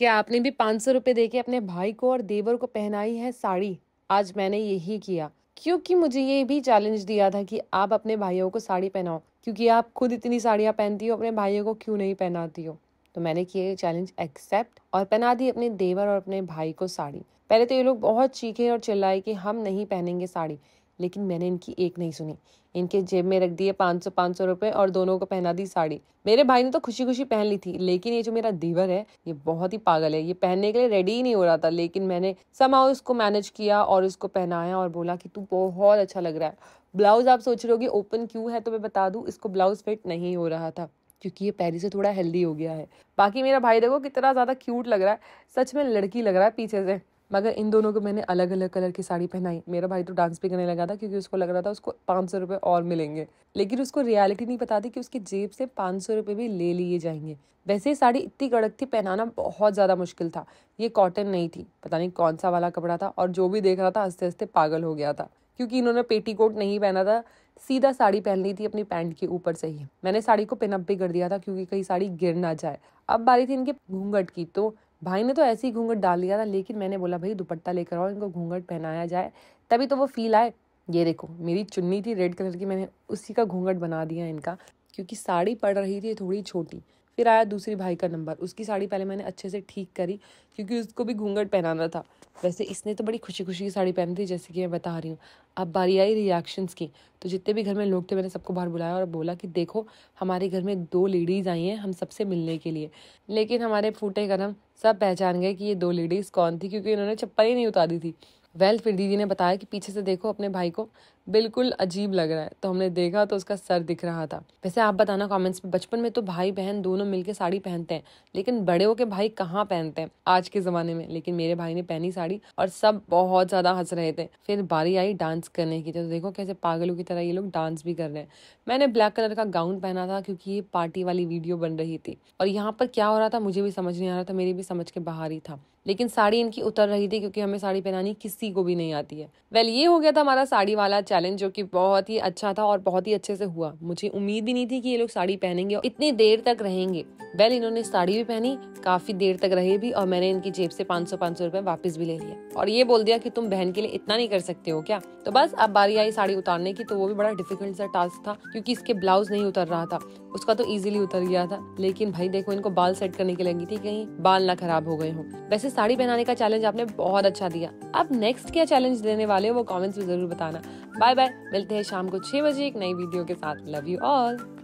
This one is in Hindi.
क्या आपने भी पाँच सौ रुपये देके अपने भाई को और देवर को पहनाई है साड़ी आज मैंने यही किया क्योंकि मुझे ये भी चैलेंज दिया था कि आप अपने भाइयों को साड़ी पहनाओ क्योंकि आप खुद इतनी साड़ियाँ पहनती हो अपने भाइयों को क्यों नहीं पहनाती हो तो मैंने किया ये चैलेंज एक्सेप्ट और पहना दी अपने देवर और अपने भाई को साड़ी पहले तो ये लोग बहुत चीखे और चिल्लाए कि हम नहीं पहनेंगे साड़ी लेकिन मैंने इनकी एक नहीं सुनी इनके जेब में रख दिए पाँच सौ पाँच सौ रुपये और दोनों को पहना दी साड़ी मेरे भाई ने तो खुशी खुशी पहन ली थी लेकिन ये जो मेरा दीवर है ये बहुत ही पागल है ये पहनने के लिए रेडी ही नहीं हो रहा था लेकिन मैंने समाओ इसको मैनेज किया और इसको पहनाया और बोला कि तू बहुत अच्छा लग रहा है ब्लाउज आप सोच रहे कि ओपन क्यों है तो मैं बता दूँ इसको ब्लाउज फिट नहीं हो रहा था क्योंकि ये पहले से थोड़ा हेल्दी हो गया है बाकी मेरा भाई देखो कितना ज़्यादा क्यूट लग रहा है सच में लड़की लग रहा है पीछे से मगर इन दोनों को मैंने अलग अलग कलर की साड़ी पहनाई मेरा भाई तो डांस भी करने लगा था क्योंकि उसको लग रहा था उसको पाँच सौ रुपये और मिलेंगे लेकिन उसको रियलिटी नहीं पता थी कि उसकी जेब से पाँच सौ रुपये भी ले लिए जाएंगे वैसे साड़ी इतनी कड़क थी पहनाना बहुत ज़्यादा मुश्किल था ये कॉटन नहीं थी पता नहीं कौन सा वाला कपड़ा था और जो भी देख रहा था हंसते हंसते पागल हो गया था क्योंकि इन्होंने पेटी कोट नहीं पहना था सीधा साड़ी पहन ली थी अपनी पैंट के ऊपर से ही मैंने साड़ी को पिनअप भी कर दिया था क्योंकि कहीं साड़ी गिर ना जाए अब बारी थी इनके घूंघट की तो भाई ने तो ऐसे ही घूंघट डाल लिया था लेकिन मैंने बोला भाई दुपट्टा लेकर आओ इनको घूंघट पहनाया जाए तभी तो वो फील आए ये देखो मेरी चुन्नी थी रेड कलर की मैंने उसी का घूंघट बना दिया इनका क्योंकि साड़ी पड़ रही थी थोड़ी छोटी फिर आया दूसरी भाई का नंबर उसकी साड़ी पहले मैंने अच्छे से ठीक करी क्योंकि उसको भी घूंघट पहनाना था वैसे इसने तो बड़ी खुशी खुशी की साड़ी पहनी थी जैसे कि मैं बता रही हूँ अब बारी आई रिएक्शंस की तो जितने भी घर में लोग थे मैंने सबको बाहर बुलाया और बोला कि देखो हमारे घर में दो लेडीज़ आई हैं हम सबसे मिलने के लिए लेकिन हमारे फूटे कदम सब पहचान गए कि ये दो लेडीज़ कौन थी क्योंकि इन्होंने चप्पल ही नहीं उतारी थी वेल फिर दीदी ने बताया कि पीछे से देखो अपने भाई को बिल्कुल अजीब लग रहा है तो हमने देखा तो उसका सर दिख रहा था वैसे आप बताना कमेंट्स में बचपन में तो भाई बहन दोनों मिलकर साड़ी पहनते हैं लेकिन बड़े के भाई कहाँ पहनते हैं आज के जमाने में लेकिन मेरे भाई ने पहनी साड़ी और सब बहुत ज्यादा हंस रहे थे फिर बारी आई डांस करने की तो देखो कैसे पागलों की तरह ये लोग डांस भी कर रहे हैं मैंने ब्लैक कलर का गाउन पहना था क्योंकि ये पार्टी वाली वीडियो बन रही थी और यहाँ पर क्या हो रहा था मुझे भी समझ नहीं आ रहा था मेरी भी समझ के बाहर ही था लेकिन साड़ी इनकी उतर रही थी क्योंकि हमें साड़ी पहनानी किसी को भी नहीं आती है वेल ये हो गया था हमारा साड़ी वाला चैलेंज चैलेंज जो कि बहुत ही अच्छा था और बहुत ही अच्छे से हुआ मुझे उम्मीद ही नहीं थी कि ये लोग साड़ी पहनेंगे और इतनी देर तक रहेंगे वेल इन्होंने साड़ी भी पहनी काफी देर तक रहे भी और मैंने इनकी जेब से पाँच सौ पाँच सौ रूपए वापिस भी ले लिया और ये बोल दिया कि तुम बहन के लिए इतना नहीं कर सकते हो क्या तो बस अब बारी आई साड़ी उतारने की तो वो भी बड़ा डिफिकल्ट सा टास्क था क्योंकि इसके ब्लाउज नहीं उतर रहा था उसका तो इजिली उतर गया था लेकिन भाई देखो इनको बाल सेट करने की लगी थी कहीं बाल ना खराब हो गए हो वैसे साड़ी पहनाने का चैलेंज आपने बहुत अच्छा दिया अब नेक्स्ट क्या चैलेंज देने वाले हो वो कॉमेंट्स में जरूर बताना बाय बाय बाय मिलते हैं शाम को छह बजे एक नई वीडियो के साथ लव यू ऑल